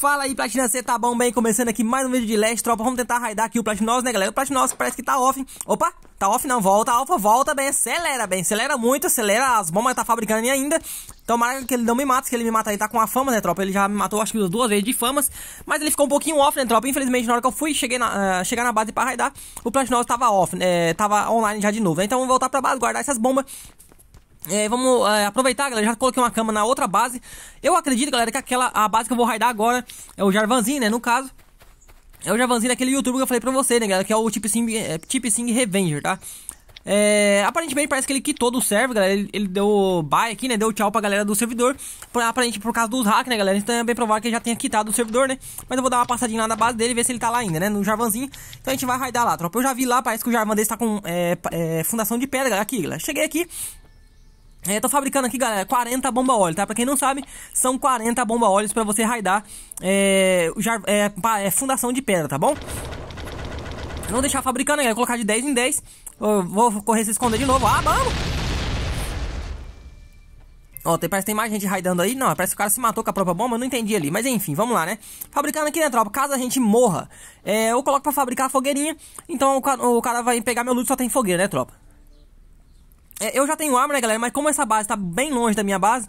Fala aí, Platina, você tá bom bem? Começando aqui mais um vídeo de Leste, tropa. Vamos tentar raidar aqui o Platinoss, né, galera? O Platinoss parece que tá off, hein? Opa, tá off não, volta, alfa, volta, bem, acelera, bem, acelera muito, acelera, as bombas tá fabricando ali ainda. Tomara que ele não me mate, que ele me mata aí, tá com a fama né, tropa? Ele já me matou, acho que duas vezes de famas, mas ele ficou um pouquinho off, né, tropa? Infelizmente, na hora que eu fui cheguei na, uh, chegar na base pra raidar, o Platinoss tava off, né, tava online já de novo, né? Então vamos voltar pra base, guardar essas bombas é, vamos é, aproveitar, galera. Já coloquei uma cama na outra base. Eu acredito, galera, que aquela a base que eu vou raidar agora é o Jarvanzinho, né? No caso. É o Jarvanzinho daquele youtuber que eu falei pra você, né, galera? Que é o Tip Sing, é, Tip Sing Revenger, tá? É, aparentemente parece que ele quitou do server, galera. Ele, ele, deu bye aqui, né? Deu tchau pra galera do servidor. Por, aparentemente por causa dos hacks, né, galera? Então é bem provável que ele já tenha quitado o servidor, né? Mas eu vou dar uma passadinha lá na base dele ver se ele tá lá ainda, né? No Jarvanzinho. Então a gente vai raidar lá, tropa. Eu já vi lá, parece que o Jarvan desse tá com é, é, fundação de pedra, galera. Aqui, galera. Cheguei aqui. É, tô fabricando aqui, galera, 40 bomba óleo, tá? Pra quem não sabe, são 40 bomba óleos pra você raidar é, já, é, é, fundação de pedra, tá bom? Não deixar fabricando, galera, colocar de 10 em 10. Eu vou correr se esconder de novo. Ah, vamos! Ó, tem, parece que tem mais gente raidando aí. Não, parece que o cara se matou com a própria bomba, eu não entendi ali. Mas enfim, vamos lá, né? Fabricando aqui, né, tropa? Caso a gente morra, é, eu coloco pra fabricar a fogueirinha. Então o, o cara vai pegar meu loot só tem fogueira, né, tropa? É, eu já tenho arma, né, galera? Mas como essa base tá bem longe da minha base,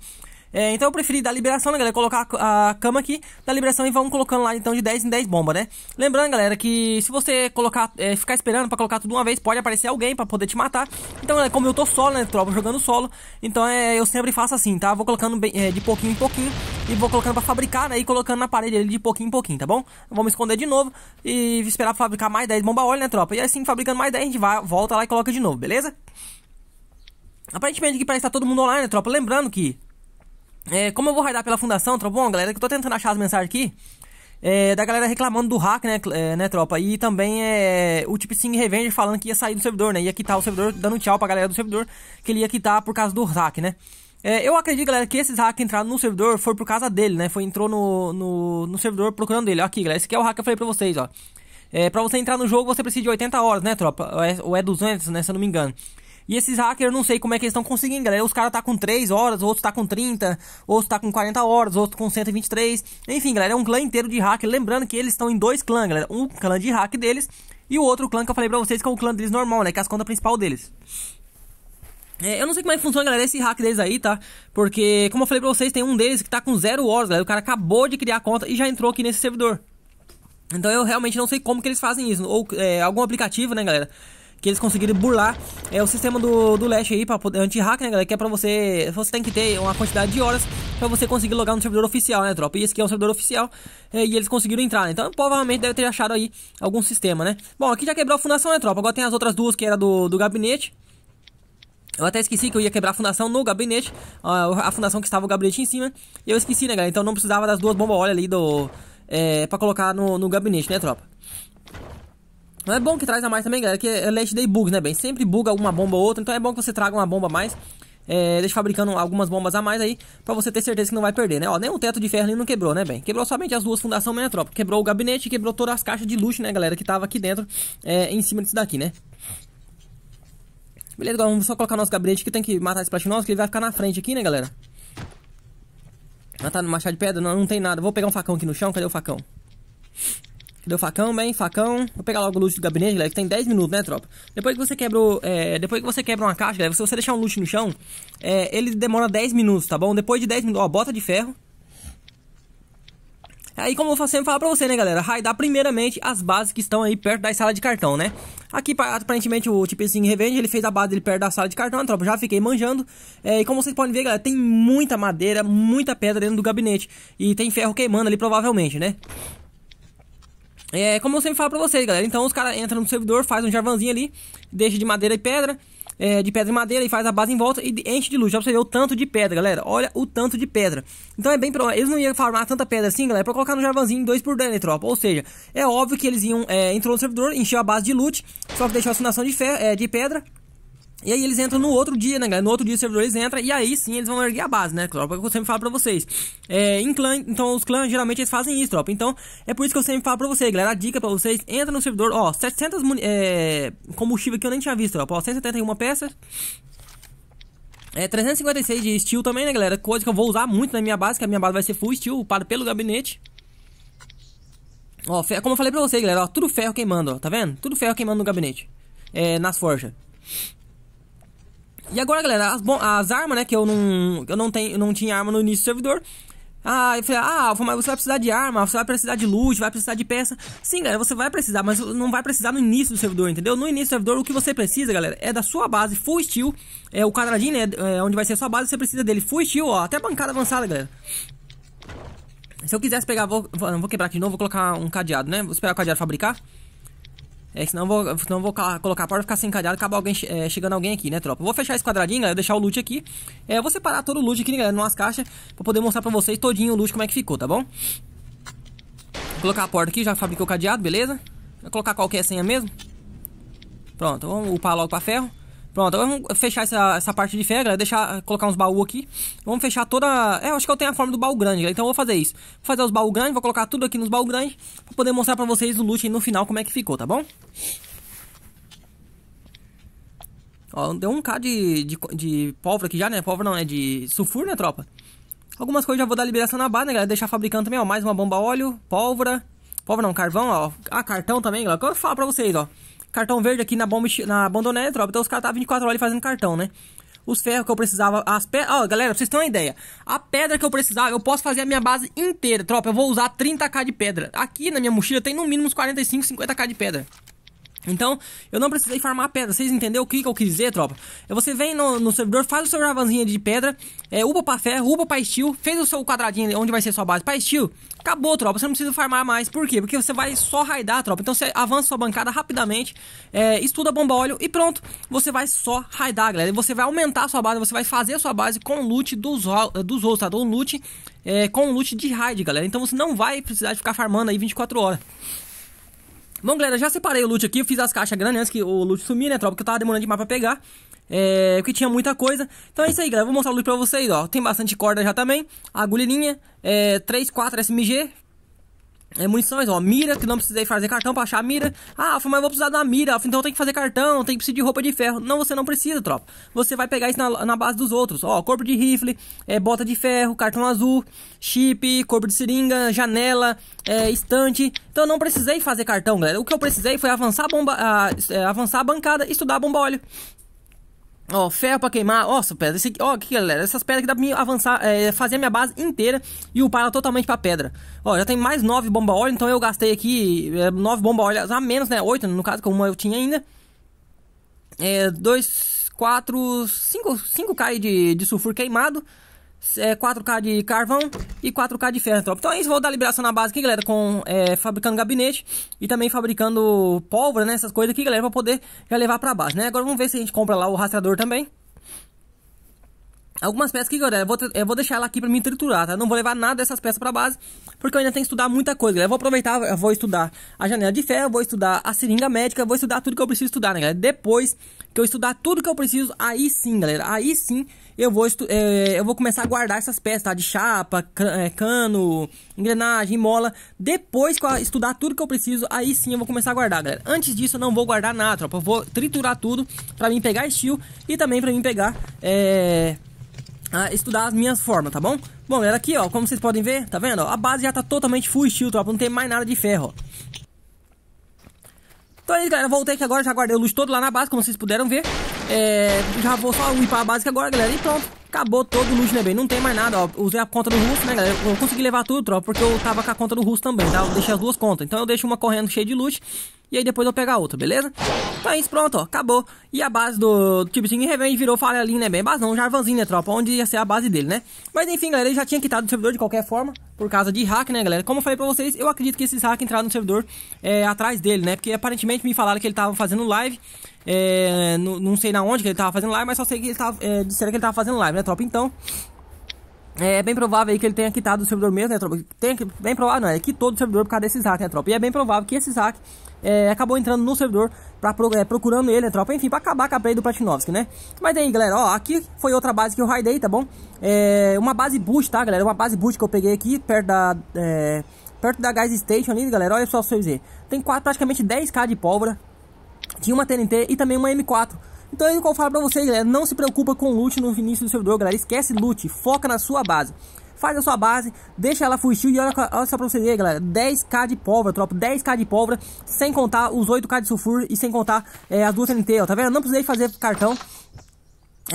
é, então eu preferi dar liberação, né, galera? Colocar a, a cama aqui, dar liberação e vamos colocando lá então de 10 em 10 bombas, né? Lembrando, galera, que se você colocar, é, ficar esperando pra colocar tudo uma vez, pode aparecer alguém pra poder te matar. Então, galera, né, como eu tô solo, né, tropa, jogando solo, então é, eu sempre faço assim, tá? Vou colocando bem, é, de pouquinho em pouquinho e vou colocando pra fabricar, né? E colocando na parede ali de pouquinho em pouquinho, tá bom? Vamos esconder de novo e esperar fabricar mais 10 bomba óleo, né, tropa? E assim, fabricando mais 10, a gente vai, volta lá e coloca de novo, beleza? Aparentemente aqui parece que tá todo mundo online, né, tropa. Lembrando que. É, como eu vou raidar pela fundação, tropa, bom, galera, é que eu tô tentando achar as mensagens aqui. É, da galera reclamando do hack, né, é, né, tropa? E também é, o Tip Sing Revenge falando que ia sair do servidor, né? Ia quitar o servidor, dando tchau pra galera do servidor, que ele ia quitar por causa do hack, né? É, eu acredito, galera, que esses hackers entraram no servidor foi por causa dele, né? Foi, entrou no, no, no servidor procurando ele. aqui, galera, esse aqui é o hack que eu falei pra vocês, ó. É, pra você entrar no jogo, você precisa de 80 horas, né, tropa? Ou é, ou é 200, né, se eu não me engano. E esses hackers, eu não sei como é que eles estão conseguindo, galera. Os caras tá com 3 horas, outros tá com 30, outros tá com 40 horas, outros com 123. Enfim, galera, é um clã inteiro de hacker. Lembrando que eles estão em dois clãs, galera. Um clã de hack deles e o outro clã que eu falei pra vocês que é o clã deles normal, né? Que é as contas principal deles. É, eu não sei como é que funciona, galera, esse hack deles aí, tá? Porque, como eu falei pra vocês, tem um deles que tá com 0 horas, galera. O cara acabou de criar a conta e já entrou aqui nesse servidor. Então eu realmente não sei como que eles fazem isso. Ou é, algum aplicativo, né, galera? que eles conseguiram burlar é, o sistema do, do Lash aí, pra, anti-hack, né, galera? Que é pra você. Você tem que ter uma quantidade de horas pra você conseguir logar no servidor oficial, né, tropa? E esse aqui é um servidor oficial é, e eles conseguiram entrar, né? Então provavelmente deve ter achado aí algum sistema, né? Bom, aqui já quebrou a fundação, né, tropa? Agora tem as outras duas que era do, do gabinete. Eu até esqueci que eu ia quebrar a fundação no gabinete, a, a fundação que estava o gabinete em cima. E eu esqueci, né, galera? Então não precisava das duas bombas óleo ali do. É, pra colocar no, no gabinete, né, tropa? Não é bom que traz a mais também, galera, que é Last Day bugs, né, bem? Sempre buga alguma bomba ou outra, então é bom que você traga uma bomba a mais. É, deixa fabricando algumas bombas a mais aí, pra você ter certeza que não vai perder, né? Ó, nem o teto de ferro ali não quebrou, né, bem? Quebrou somente as duas fundações né, tropa. Quebrou o gabinete e quebrou todas as caixas de luxo, né, galera, que tava aqui dentro, é, em cima disso daqui, né? Beleza, agora vamos só colocar nosso gabinete que tem que matar esse platinoso, que ele vai ficar na frente aqui, né, galera? Matar no machado de pedra? Não, não tem nada. Vou pegar um facão aqui no chão, cadê o facão? Cadê o facão, bem? Facão. Vou pegar logo o loot do gabinete, galera, que tem 10 minutos, né, tropa? Depois que você quebrou, é, depois que você quebra uma caixa, galera, se você deixar um loot no chão, é, ele demora 10 minutos, tá bom? Depois de 10 minutos, ó, bota de ferro. Aí, como eu sempre falo pra você, né, galera? Raidar primeiramente as bases que estão aí perto da sala de cartão, né? Aqui, aparentemente, o tipo assim, Revenge, ele fez a base dele perto da sala de cartão, né, tropa já fiquei manjando. É, e como vocês podem ver, galera, tem muita madeira, muita pedra dentro do gabinete. E tem ferro queimando ali, provavelmente, né? É, como eu sempre falo pra vocês, galera. Então os caras entram no servidor, faz um jarvanzinho ali, deixa de madeira e pedra, é, de pedra e madeira, e faz a base em volta e enche de luz. Já pra você ver o tanto de pedra, galera. Olha o tanto de pedra. Então é bem provável. Eles não iam farmar tanta pedra assim, galera, pra colocar no jarvanzinho 2 por 10, né, tropa? Ou seja, é óbvio que eles iam. É, entrou no servidor, encheu a base de loot, só que deixou a assinação de, fer é, de pedra e aí eles entram no outro dia, né, galera? No outro dia o servidor eles entram e aí sim eles vão erguer a base, né, tropa? É o que eu sempre falo pra vocês. É, em clã, então os clãs geralmente eles fazem isso, tropa. Então é por isso que eu sempre falo pra vocês, galera. A dica pra vocês, entra no servidor, ó, 700 é, combustível que eu nem tinha visto, tropa. Ó, 171 peças. É, 356 de steel também, né, galera? Coisa que eu vou usar muito na minha base, que a minha base vai ser full steel, upado pelo gabinete. Ó, como eu falei pra vocês, galera, ó, tudo ferro queimando, ó, tá vendo? Tudo ferro queimando no gabinete. É, nas forjas. E agora, galera, as, bom, as armas, né? Que eu não, eu não, tenho, eu não tinha arma no início do servidor. Ah, eu falei, ah, Alfa, mas você vai precisar de arma, você vai precisar de luz, vai precisar de peça. Sim, galera, você vai precisar, mas não vai precisar no início do servidor, entendeu? No início do servidor, o que você precisa, galera, é da sua base full steel. É o quadradinho, né? É onde vai ser a sua base, você precisa dele full steel, ó. Até bancada avançada, galera. Se eu quisesse pegar, vou, vou, vou quebrar aqui de novo, vou colocar um cadeado, né? Vou esperar o cadeado fabricar. É, senão eu vou, senão eu vou colocar a porta, ficar sem cadeado, acabar alguém, é, chegando alguém aqui, né, tropa? Eu vou fechar esse quadradinho, galera, deixar o loot aqui. É, eu vou separar todo o loot aqui, né, galera, numas caixas, pra poder mostrar pra vocês todinho o loot como é que ficou, tá bom? Vou colocar a porta aqui, já fabricou o cadeado, beleza? Vou colocar qualquer senha mesmo. Pronto, vamos upar logo pra ferro. Pronto, agora vamos fechar essa, essa parte de ferro, galera. Deixar, colocar uns baús aqui. Vamos fechar toda... É, eu acho que eu tenho a forma do baú grande, galera. Então eu vou fazer isso. Vou fazer os baús grandes, vou colocar tudo aqui nos baús grandes. Pra poder mostrar pra vocês o loot no final, como é que ficou, tá bom? Ó, deu um K de, de, de pólvora aqui já, né? Pólvora não, é de sulfur, né, tropa? Algumas coisas já vou dar liberação na base, né, galera? Deixar fabricando também, ó. Mais uma bomba óleo, pólvora. Pólvora não, carvão, ó. Ah, cartão também, galera. Que eu falo pra vocês, ó. Cartão verde aqui na bomba na abandonada tropa. Então os caras estavam 24 horas fazendo cartão, né? Os ferros que eu precisava, as pedras. Ó, oh, galera, pra vocês terem uma ideia. A pedra que eu precisava, eu posso fazer a minha base inteira, tropa. Eu vou usar 30k de pedra. Aqui na minha mochila tem no mínimo uns 45, 50k de pedra. Então, eu não precisei farmar pedra. Vocês entenderam o que, que eu quis dizer, tropa? É você vem no, no servidor, faz o seu javanzinho de pedra, é, upa pra ferro, upa pra steel, fez o seu quadradinho onde vai ser sua base pra steel. Acabou, tropa. Você não precisa farmar mais. Por quê? Porque você vai só raidar, tropa. Então você avança sua bancada rapidamente, é, estuda bomba óleo e pronto. Você vai só raidar, galera. E você vai aumentar sua base, você vai fazer sua base com loot dos, eh, dos outros, tá? loot, é, com loot de raid, galera. Então você não vai precisar de ficar farmando aí 24 horas. Bom, galera, já separei o loot aqui, fiz as caixas grandes antes que o loot sumir, né, tropa? porque eu tava demorando demais pra pegar. É, que tinha muita coisa. Então é isso aí, galera. Vou mostrar o look pra vocês, ó. Tem bastante corda já também. Agulhinha, é, 3, 4 SMG. É, munições, ó, mira, que não precisei fazer cartão pra achar a mira. Ah, Alfa, mas vou precisar da mira, Alfa, então tem que fazer cartão, tem que precisar de roupa de ferro. Não, você não precisa, tropa. Você vai pegar isso na, na base dos outros. Ó, corpo de rifle, é, bota de ferro, cartão azul, chip, corpo de seringa, janela, é, estante. Então eu não precisei fazer cartão, galera. O que eu precisei foi avançar a, bomba, a, é, avançar a bancada e estudar a bomba óleo. Ó, ferro pra queimar. Ó, oh, pedra. Esse, ó, aqui, é, galera. Essas pedras que dá pra mim avançar, é, fazer a minha base inteira e upar ela totalmente pra pedra. Ó, já tem mais 9 bomba óleo, então eu gastei aqui 9 é, bomba óleo a menos, né? 8, no caso, como uma eu tinha ainda. É, 2, 4, 5, 5 cai de, de sulfur queimado é, 4K de carvão e 4K de ferro, Então é isso, vou dar liberação na base aqui, galera, com é, fabricando gabinete e também fabricando pólvora, né, essas coisas aqui, galera, pra poder já levar pra base, né. Agora vamos ver se a gente compra lá o rastreador também. Algumas peças que galera, eu vou, eu vou deixar ela aqui pra mim triturar, tá? não vou levar nada dessas peças pra base, porque eu ainda tenho que estudar muita coisa, galera. Eu vou aproveitar, eu vou estudar a janela de ferro, vou estudar a seringa médica, vou estudar tudo que eu preciso estudar, né, galera? Depois que eu estudar tudo que eu preciso, aí sim, galera, aí sim eu vou, é, eu vou começar a guardar essas peças, tá? De chapa, é, cano, engrenagem, mola. Depois que eu estudar tudo que eu preciso, aí sim eu vou começar a guardar, galera. Antes disso eu não vou guardar nada, tropa. Eu vou triturar tudo pra mim pegar estilo e também pra mim pegar, é a ah, estudar as minhas formas, tá bom? Bom, galera, aqui, ó, como vocês podem ver, tá vendo? a base já tá totalmente full steel, tropa, não tem mais nada de ferro, ó. Então é isso, galera, voltei aqui agora, já guardei o luz todo lá na base, como vocês puderam ver. É, já vou só limpar a base agora, galera, e pronto. Acabou todo o loot, né, bem? Não tem mais nada, ó. Usei a conta do russo, né, galera? Eu consegui levar tudo, tropa, porque eu tava com a conta do russo também, tá? Eu deixei as duas contas. Então eu deixo uma correndo cheia de loot. E aí depois eu pegar a outra, beleza? Então é isso, pronto, ó, acabou. E a base do, do Tibicin tipo assim, Revenge virou Farelinho, né, bem? Base não, Jarvanzinho, né, tropa? Onde ia ser a base dele, né? Mas enfim, galera, ele já tinha quitado o servidor de qualquer forma por causa de hack, né, galera? Como eu falei pra vocês, eu acredito que esses hacks entraram no servidor é, atrás dele, né? Porque aparentemente me falaram que ele tava fazendo live, é, não, sei na onde que ele tava fazendo live, mas só sei que ele tava, é, disseram que ele tava fazendo live, né, tropa? Então, é bem provável aí que ele tenha quitado o servidor mesmo, né, tropa? Tem, bem provável, não, que quitou o servidor por causa desse hack, né, tropa? E é bem provável que esse hack é, acabou entrando no servidor, pra, é, procurando ele, né, tropa? Enfim, pra acabar com a play do Platinovski, né? Mas aí, galera, ó, aqui foi outra base que eu raidei, tá bom? É, uma base boost, tá, galera? Uma base boost que eu peguei aqui, perto da... É, perto da Gas Station ali, galera, olha só o seu verem. Tem quatro, praticamente 10k de pólvora, tinha uma TNT e também uma M4. Então é isso que eu falo pra vocês, galera. Não se preocupa com loot no início do servidor, galera. Esquece loot, foca na sua base. Faz a sua base, deixa ela fugir e olha, olha só pra você ver, galera. 10k de pólvora, tropa. 10k de pólvora, sem contar os 8k de sulfur e sem contar é, as duas TNT, ó. Tá vendo? Não precisei fazer cartão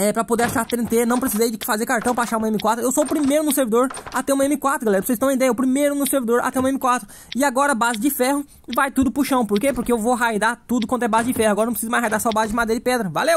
é, pra poder achar TNT, não precisei de fazer cartão pra achar uma M4. Eu sou o primeiro no servidor a ter uma M4, galera. Pra vocês terem uma ideia, o primeiro no servidor a ter uma M4. E agora, base de ferro, vai tudo pro chão. Por quê? Porque eu vou raidar tudo quanto é base de ferro. Agora não preciso mais raidar só base de madeira e pedra. Valeu!